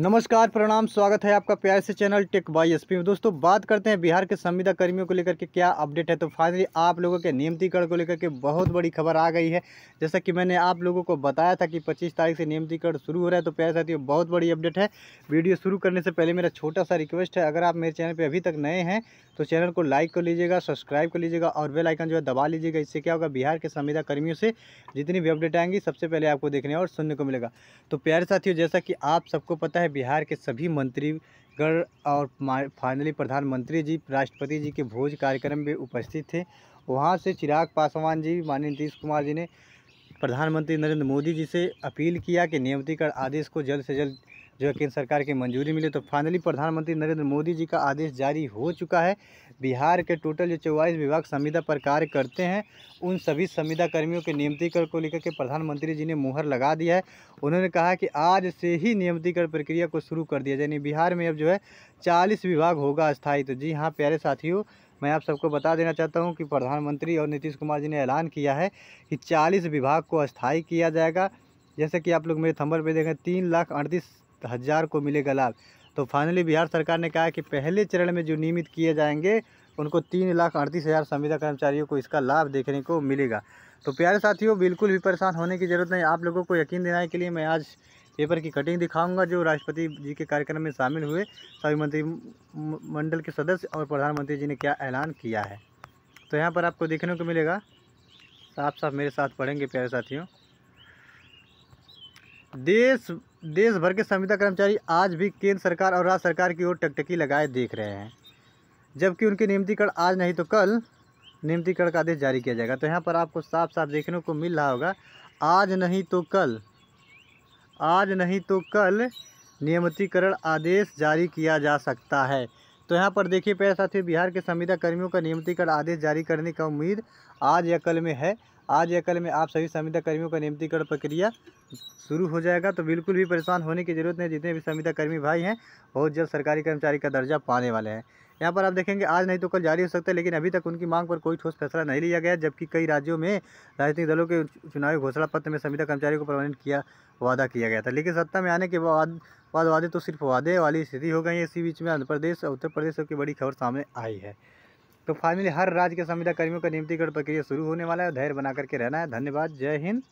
नमस्कार प्रणाम स्वागत है आपका प्यार से चैनल टेक बाई एसपी में दोस्तों बात करते हैं बिहार के संविदा कर्मियों को लेकर के क्या अपडेट है तो फाइनली आप लोगों के नियमतीकरण को लेकर के बहुत बड़ी खबर आ गई है जैसा कि मैंने आप लोगों को बताया था कि 25 तारीख से नियमतीकरण शुरू हो रहा है तो प्यार साथियों बहुत बड़ी अपडेट है वीडियो शुरू करने से पहले मेरा छोटा सा रिक्वेस्ट है अगर आप मेरे चैनल पर अभी तक नए हैं तो चैनल को लाइक कर लीजिएगा सब्सक्राइब कर लीजिएगा और बेल आइकन जो है दबा लीजिएगा इससे क्या होगा बिहार के संविदा कर्मियों से जितनी भी अपडेट आएंगी सबसे पहले आपको देखने और सुनने को मिलेगा तो प्यार साथियों जैसा कि आप सबको पता है है बिहार के सभी मंत्री गण और फाइनली प्रधानमंत्री जी राष्ट्रपति जी के भोज कार्यक्रम में उपस्थित थे वहाँ से चिराग पासवान जी माननीय नीतीश कुमार जी ने प्रधानमंत्री नरेंद्र मोदी जी से अपील किया कि नियमितीकरण आदेश को जल्द से जल्द जो केंद्र सरकार की मंजूरी मिली तो फाइनली प्रधानमंत्री नरेंद्र मोदी जी का आदेश जारी हो चुका है बिहार के टोटल जो चौवालीस विभाग संविदा पर कार्य करते हैं उन सभी संविदा कर्मियों के नियमितीकरण को लेकर के प्रधानमंत्री जी ने मुहर लगा दिया है उन्होंने कहा कि आज से ही नियमितीकरण प्रक्रिया को शुरू कर दिया यानी बिहार में अब जो है चालीस विभाग होगा स्थायी तो जी हाँ प्यारे साथियों मैं आप सबको बता देना चाहता हूं कि प्रधानमंत्री और नीतीश कुमार जी ने ऐलान किया है कि 40 विभाग को अस्थायी किया जाएगा जैसे कि आप लोग मेरे थंबर पे देखें तीन लाख अड़तीस हज़ार को मिलेगा लाभ तो फाइनली बिहार सरकार ने कहा कि पहले चरण में जो नियमित किए जाएंगे उनको तीन लाख अड़तीस हज़ार संविदा कर्मचारियों को इसका लाभ देखने को मिलेगा तो प्यारे साथियों बिल्कुल भी परेशान होने की ज़रूरत नहीं आप लोगों को यकीन दिलाने के लिए मैं आज पेपर की कटिंग दिखाऊंगा जो राष्ट्रपति जी के कार्यक्रम में शामिल हुए सभी मंडल के सदस्य और प्रधानमंत्री जी ने क्या ऐलान किया है तो यहाँ पर आपको देखने को मिलेगा साफ साफ मेरे साथ पढ़ेंगे प्यारे साथियों देश देश भर के संविदा कर्मचारी आज भी केंद्र सरकार और राज्य सरकार की ओर टकटकी लगाए देख रहे हैं जबकि उनके नियमितीकरण आज नहीं तो कल नियमितीकरण का आदेश जारी किया जाएगा तो यहाँ पर आपको साफ साफ देखने को मिल रहा होगा आज नहीं तो कल आज नहीं तो कल नियमितीकरण आदेश जारी किया जा सकता है तो यहाँ पर देखिए पहले साथियों बिहार के संविदा कर्मियों का नियमितीकरण आदेश जारी करने का उम्मीद आज या कल में है आज या कल में आप सभी संविदा कर्मियों का नियमितीकरण प्रक्रिया शुरू हो जाएगा तो बिल्कुल भी परेशान होने की जरूरत नहीं जितने भी संविदा कर्मी भाई हैं बहुत जल्द सरकारी कर्मचारी का दर्जा पाने वाले हैं यहाँ पर आप देखेंगे आज नहीं तो कल जारी हो सकता है लेकिन अभी तक उनकी मांग पर कोई ठोस फैसला नहीं लिया गया जबकि कई राज्यों में राजनीतिक दलों के चुनावी घोषणा पत्र में संविदा कर्मचारियों को परमानेंट किया वादा किया गया था लेकिन सत्ता में आने के बाद बाद वादे तो सिर्फ वादे वाली स्थिति हो गई है इसी बीच में आंध्र प्रदेश और उत्तर प्रदेश की बड़ी खबर सामने आई है तो फाइनली हर राज्य के संविदा कर्मियों का नियुक्तिकरण प्रक्रिया शुरू होने वाला है धैर्य बना करके रहना है धन्यवाद जय हिंद